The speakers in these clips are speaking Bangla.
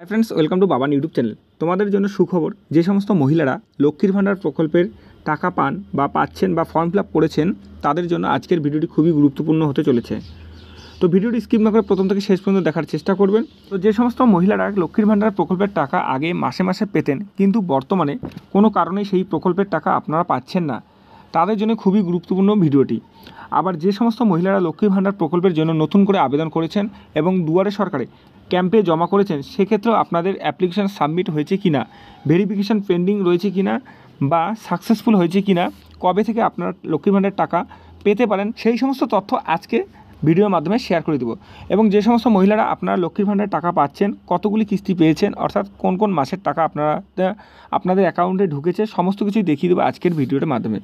high friends welcome to Baban YouTube channel তোমাদের জন্য সুখবর যে সমস্ত মহিলারা লক্ষ্মীর ভাণ্ডার প্রকল্পের টাকা পান বা পাচ্ছেন বা ফর্ম ফিল করেছেন তাদের জন্য আজকের ভিডিওটি খুবই গুরুত্বপূর্ণ হতে চলেছে তো ভিডিওটি স্কিপ না করে প্রথম থেকে শেষ পর্যন্ত দেখার চেষ্টা করবেন তো যে সমস্ত মহিলারা লক্ষ্মীর ভাণ্ডার প্রকল্পের টাকা আগে মাসে মাসে পেতেন কিন্তু বর্তমানে কোনো কারণে সেই প্রকল্পের টাকা আপনারা পাচ্ছেন না তাদের জন্য খুবই গুরুত্বপূর্ণ ভিডিওটি আবার যে সমস্ত মহিলারা লক্ষ্মী ভাণ্ডার প্রকল্পের জন্য নতুন করে আবেদন করেছেন এবং দুয়ারে সরকারে ক্যাম্পে জমা করেছেন সেক্ষেত্রেও আপনাদের অ্যাপ্লিকেশান সাবমিট হয়েছে কি না ভেরিফিকেশান পেন্ডিং রয়েছে কি না বা সাকসেসফুল হয়েছে কি না কবে থেকে আপনার লক্ষ্মীর ভাণ্ডার টাকা পেতে পারেন সেই সমস্ত তথ্য আজকে ভিডিওর মাধ্যমে শেয়ার করে দেবো এবং যে সমস্ত মহিলারা আপনারা লক্ষ্মীর ভাণ্ডার টাকা পাচ্ছেন কতগুলি কিস্তি পেয়েছেন অর্থাৎ কোন কোন মাসের টাকা আপনারা আপনাদের অ্যাকাউন্টে ঢুকেছে সমস্ত কিছুই দেখিয়ে দেবো আজকের ভিডিওর মাধ্যমে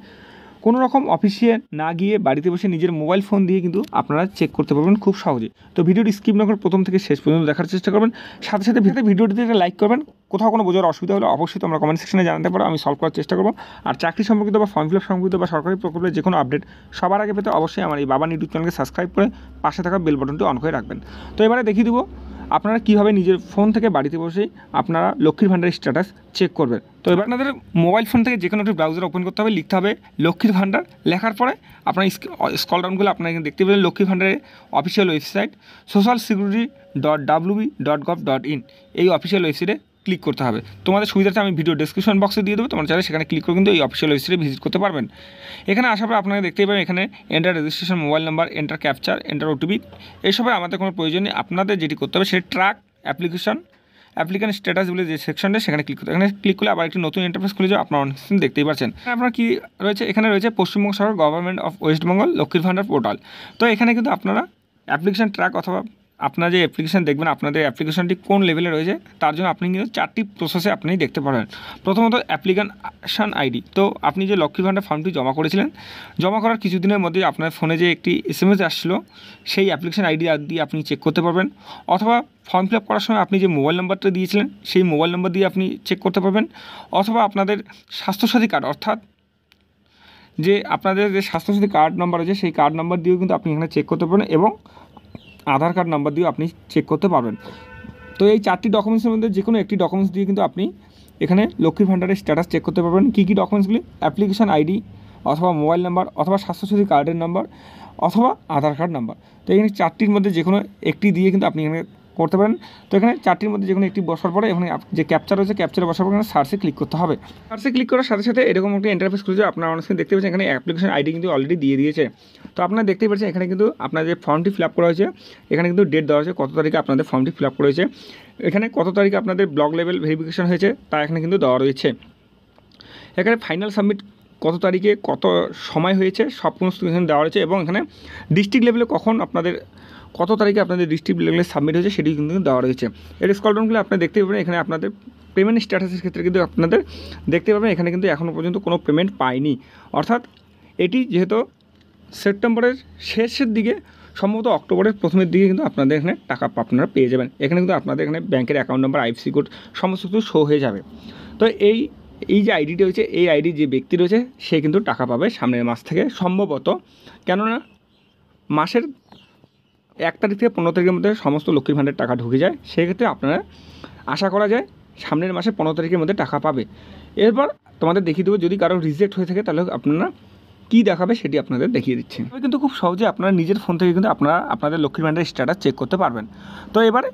কোনো রকম অফিসে না গিয়ে বাড়িতে বসে নিজের মোবাইল ফোন দিয়ে কিন্তু আপনারা চেক করতে পারবেন খুব সহজে তো ভিডিওটি স্কিপ না করে প্রথম থেকে শেষ পর্যন্ত দেখার চেষ্টা করবেন সাথে সাথে ভিডিও ভিডিওটিতে একটা লাইক করবেন কোথাও কোনো বোঝার অসুবিধা হলে অবশ্যই তোমরা কমেন্ট সেকশনে জানাতে পারো আমি সলভ করার চেষ্টা করবো আর চাকরি সম্পর্কিত বা ফর্ম ফিল আপ সম্পর্কিত বা সরকারি প্রকল্পের যে কোনো আপডেট সবার আগে পেতে অবশ্যই আমার এই বাবা ইউটিউব চ্যানেলকে সাবস্ক্রাইব করে পাশে থাকা বেল বাটনটি অন করে রাখবেন তো এবারে দেখিয়ে দেবো আপনারা কিভাবে নিজের ফোন থেকে বাড়িতে বসে আপনারা লক্ষ্মীর ভান্ডারের স্ট্যাটাস চেক করবেন তো এবার আপনাদের মোবাইল ফোন থেকে যে কোনো একটি ব্রাউজার ওপেন করতে হবে লিখতে হবে লক্ষ্মীর ভান্ডার লেখার পরে আপনার স্কল ডাউনগুলো আপনারা এখানে দেখতে পেলেন লক্ষ্মীর ভান্ডারের official website social security dot WB dot gov dot in এই অফিসিয়াল ওয়েবসাইটে ক্লিক করতে হবে তোমাদের সুবিধার্থে আমি ভিডিও ডিসক্রিপশন বক্সে দিয়ে দেবো তোমরা চাইলে সেখানে ক্লিক করে কিন্তু এই অফিসিয়াল ওয়েবসাইটে ভিজিট করতে পারবেন এখানে আসার পর আপনাকে দেখতেই পাবেন এখানে enter registration mobile number enter captcha enter OTP এইসবে আমাদের কোনো প্রয়োজন নেই আপনাদের যেটি করতে হবে সেটা ট্রাক অ্যাপ্লিকেশন অ্যাপ্লিকেশন স্ট্যাটাস বলে যে সেকশনটা সেখানে ক্লিক করতে এখানে ক্লিক করলে আবার একটি নতুন ইন্টারফেস খুলে যাবে আপনার অনেক দেখতেই পাচ্ছেন আপনার কী রয়েছে এখানে রয়েছে পশ্চিমবঙ্গ সরকার government of West Bengal Lakshmir Bhandar portal তো এখানে কিন্তু আপনারা অ্যাপ্লিকেশন ট্র্যাক অথবা আপনার যে অ্যাপ্লিকেশান দেখবেন আপনাদের অ্যাপ্লিকেশানটি কোন লেভেলে রয়েছে তার জন্য আপনি কিন্তু চারটি প্রসেসে আপনি দেখতে পারেন প্রথমত অ্যাপ্লিকেশান আইডি তো আপনি যে লক্ষ্মী ভান্ডার ফর্মটি জমা করেছিলেন জমা করার কিছুদিনের মধ্যে আপনার ফোনে যে একটি এস এম এস আসছিলো সেই অ্যাপ্লিকেশান আইডি দিয়ে আপনি চেক করতে পারবেন অথবা ফর্ম ফিল আপ করার সময় আপনি যে মোবাইল নাম্বারটা দিয়েছিলেন সেই মোবাইল নাম্বার দিয়ে আপনি চেক করতে পারবেন অথবা আপনাদের স্বাস্থ্যসাথী কার্ড অর্থাৎ যে আপনাদের যে স্বাস্থ্যসাথী কার্ড নাম্বার আছে সেই কার্ড নাম্বার দিয়েও কিন্তু আপনি এখানে চেক করতে পারেন এবং আধার কার্ড নাম্বার দিয়েও আপনি চেক করতে পারবেন তো এই চারটি ডকুমেন্টসের মধ্যে যে কোনো একটি ডকুমেন্টস দিয়ে কিন্তু আপনি এখানে লক্ষ্মীর ভাণ্ডারের স্ট্যাটাস চেক করতে পারবেন কী কী ডকুমেন্টসগুলি অ্যাপ্লিকেশান আইডি অথবা মোবাইল নাম্বার অথবা স্বাস্থ্যসাথী কার্ডের নাম্বার অথবা আধার কার্ড নাম্বার তো এখানে চারটির মধ্যে যে কোনো একটি দিয়ে কিন্তু আপনি এখানে করতে পারেন তো এখানে চারটির মধ্যে যে কোনো একটি বসার পরে এখানে যে ক্যাপচার রয়েছে ক্যাপচারে বসার পরে এখানে সার্চে ক্লিক করতে হবে সার্চে ক্লিক করার সাথে সাথে এরকম একটি ইন্টারফেস খুলছে আপনার অনেক দেখতে পাচ্ছেন এখানে অ্যাপ্লিকেশন আইডি কিন্তু অলরেডি দিয়ে দিয়েছে তো আপনারা দেখতেই পাচ্ছেন এখানে কিন্তু আপনার যে ফর্মটি ফিল আপ করা হয়েছে এখানে কিন্তু ডেট দেওয়া হয়েছে কত তারিখে আপনাদের ফর্মটি ফিল করা হয়েছে এখানে কত তারিখে আপনাদের ব্লক লেভেল ভেরিফিকেশন হয়েছে তা এখানে কিন্তু দেওয়া রয়েছে এখানে ফাইনাল সাবমিট কত তারিখে কত সময় হয়েছে সব সমস্ত দেওয়া রয়েছে এবং এখানে ডিস্ট্রিক্ট লেভেলে কখন আপনাদের কত তারিখে আপনাদের ডিস্ট্রিক্ট লেভেলে সাবমিট হয়েছে সেটি কিন্তু দেওয়া রয়েছে এর স্কলডাউনগুলো আপনারা দেখতে পাবেন এখানে আপনাদের পেমেন্ট স্ট্যাটাসের ক্ষেত্রে কিন্তু আপনাদের দেখতে পাবেন এখানে কিন্তু এখনও পর্যন্ত কোনো পেমেন্ট পায়নি অর্থাৎ এটি যেহেতু সেপ্টেম্বরের শেষের দিকে সম্ভবত অক্টোবরের প্রথমের দিকে কিন্তু আপনাদের এখানে টাকা আপনারা পেয়ে যাবেন এখানে কিন্তু আপনাদের এখানে ব্যাংকের অ্যাকাউন্ট নাম্বার আইফসি কোড সমস্ত কিছু শো হয়ে যাবে তো এই এই যে আইডিটি রয়েছে এই আইডি যে ব্যক্তি রয়েছে সে কিন্তু টাকা পাবে সামনের মাস থেকে সম্ভবত কেননা মাসের এক তারিখ থেকে পনেরো তারিখের মধ্যে সমস্ত লক্ষ্মীর ভাণ্ডের টাকা ঢুকে যায় সেক্ষেত্রে আপনারা আশা করা যায় সামনের মাসে পনেরো তারিখের মধ্যে টাকা পাবে এরপর তোমাদের দেখিয়ে দেবো যদি কারো রিজেক্ট হয়ে থাকে তাহলে আপনারা কি দেখাবে সেটি আপনাদের দেখিয়ে দিচ্ছে কিন্তু খুব সহজে আপনারা নিজের ফোন থেকে কিন্তু আপনারা আপনাদের লক্ষ্মীর ভাণ্ডের স্ট্যাটাস চেক করতে পারবেন তো এবারে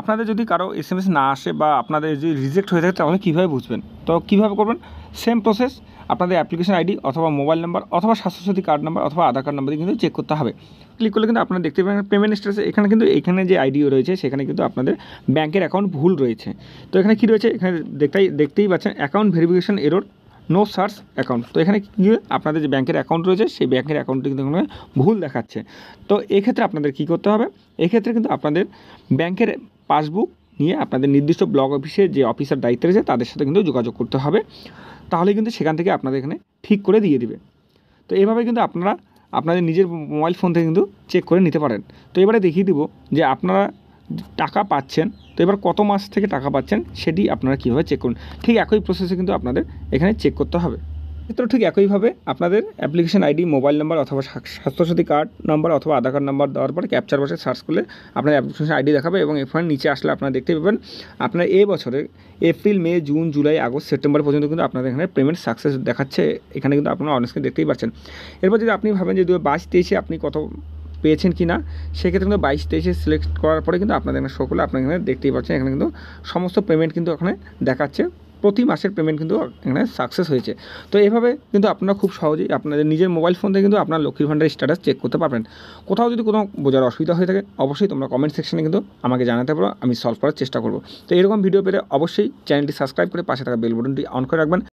আপনাদের যদি কারো এস এম এস না আসে বা আপনাদের যদি রিজেক্ট হয়ে থাকে তাহলে কীভাবে বুঝবেন তো কীভাবে করবেন সেম প্রসেস আপনাদের অ্যাপ্লিকেশন আইডি অথবা মোবাইল নাম্বার অথবা স্বাস্থ্যসাথী কার্ড নাম্বার অথবা আধার কার্ড নাম্বার কিন্তু চেক করতে হবে ক্লিক করলে কিন্তু আপনারা দেখতে পাবেন পেমেন্ট স্টেটাস এখানে কিন্তু এখানে যে আইডিও রয়েছে সেখানে কিন্তু আপনাদের ব্যাংকের অ্যাকাউন্ট ভুল রয়েছে তো এখানে কী রয়েছে এখানে দেখতেই দেখতেই পাচ্ছেন account verification error no search account তো এখানে কী আপনাদের যে ব্যাঙ্কের অ্যাকাউন্ট রয়েছে সেই ব্যাঙ্কের অ্যাকাউন্টটি কিন্তু ভুল দেখাচ্ছে তো এক্ষেত্রে আপনাদের কী করতে হবে এক্ষেত্রে কিন্তু আপনাদের ব্যাংকের পাসবুক নিয়ে আপনাদের নির্দিষ্ট ব্লক অফিসে যে অফিসার দায়িত্বে রয়েছে তাদের সাথে কিন্তু যোগাযোগ করতে হবে তাহলে কিন্তু সেখান থেকে আপনাদের এখানে ঠিক করে দিয়ে দিবে তো এভাবে কিন্তু আপনারা আপনাদের নিজের মোবাইল ফোন থেকে কিন্তু চেক করে নিতে পারেন তো এবারে দেখিয়ে দিব যে আপনারা টাকা পাচ্ছেন তো এবার কত মাস থেকে টাকা পাচ্ছেন সেটি আপনারা কীভাবে চেক করুন ঠিক একই প্রসেসে কিন্তু আপনাদের এখানে চেক করতে হবে ক্ষেত্রেও ঠিক একইভাবে আপনাদের অ্যাপ্লিকেশন আইডি মোবাইল নাম্বার অথবা স্বাস্থ্যসাথী কার্ড নাম্বার অথবা আধার কার্ড নাম্বার দেওয়ার পর ক্যাপচার বসে সার্চ করলে আপনার অ্যাপ্লিকেশন আইডি দেখাবে এবং এখানে নিচে আসলে আপনারা দেখতে পাবেন আপনার এ বছরে April May June July August September পর্যন্ত কিন্তু আপনাদের এখানে পেমেন্ট সাকসেস দেখাচ্ছে এখানে কিন্তু আপনারা অনেক দেখতেই পাচ্ছেন এরপর যদি আপনি ভাবেন যে দু বাইশ তেইশে আপনি কত পেয়েছেন কি না সেক্ষেত্রে কিন্তু বাইশ তেইশে সিলেক্ট করার পরে কিন্তু আপনাদের এখানে সকলে আপনার এখানে দেখতেই পাচ্ছেন এখানে কিন্তু সমস্ত পেমেন্ট কিন্তু ওখানে দেখাচ্ছে প্রতি মাসের পেমেন্ট কিন্তু এখানে সাকসেস হয়েছে তো এভাবে কিন্তু আপনারা খুব সহজেই আপনাদের নিজের মোবাইল ফোন থেকে কিন্তু আপনার লক্ষ্মীর ভান্ডার স্ট্যাটাস চেক করতে পারবেন কোথাও যদি কোনো বোঝার অসুবিধা হয়ে থাকে অবশ্যই তোমরা কমেন্ট সেকশনে কিন্তু আমাকে জানাতে পারো আমি সলভ করার চেষ্টা করব তো এরকম ভিডিও পেলে অবশ্যই চ্যানেলটি সাবস্ক্রাইব করে পাশে থাকা বেল বটনটি অন করে রাখবেন